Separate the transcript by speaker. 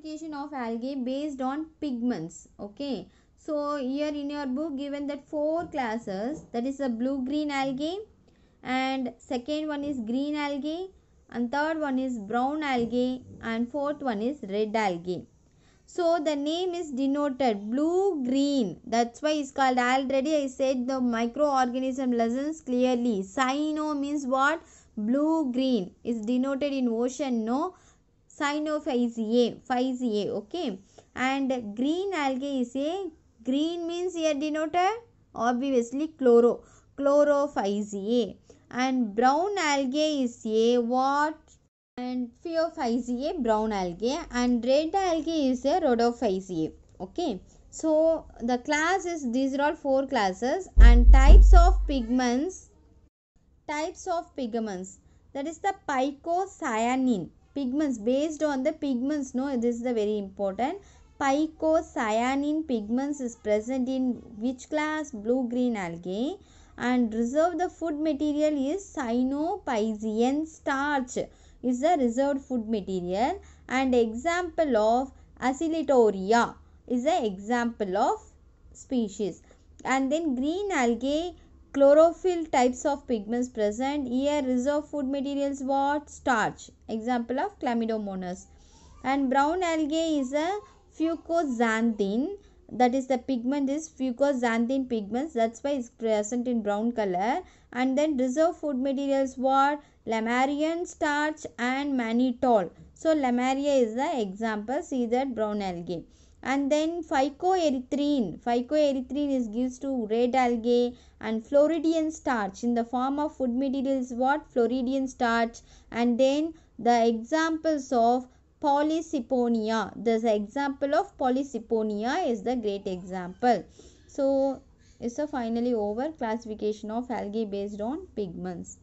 Speaker 1: classification of algae based on pigments okay so here in your book given that four classes that is the blue green algae and second one is green algae and third one is brown algae and fourth one is red algae so the name is denoted blue green that's why it's called already i said the microorganism lessons clearly cyano means what blue green is denoted in ocean no Cyanophyceae, Phyceae, okay. And green algae is a, green means here denoted obviously chloro, chlorophyceae. And brown algae is a what? And pheophyceae, brown algae. And red algae is a rhodophyceae, okay. So, the class is, these are all four classes and types of pigments, types of pigments, that is the pycocyanin pigments based on the pigments no this is the very important pycocyanin pigments is present in which class blue green algae and reserve the food material is cyanopycin starch is the reserved food material and example of acylatoria is the example of species and then green algae chlorophyll types of pigments present here reserve food materials what starch example of chlamydomonas and brown algae is a fucoxanthin that is the pigment is fucoxanthin pigments that's why it's present in brown color and then reserve food materials what lamarian starch and mannitol so lamaria is the example see that brown algae and then phycoerythrin. Phycoerythrin is gives to red algae and Floridian starch in the form of food materials what Floridian starch and then the examples of polysiponia. This example of polysiponia is the great example. So, it's a finally over classification of algae based on pigments.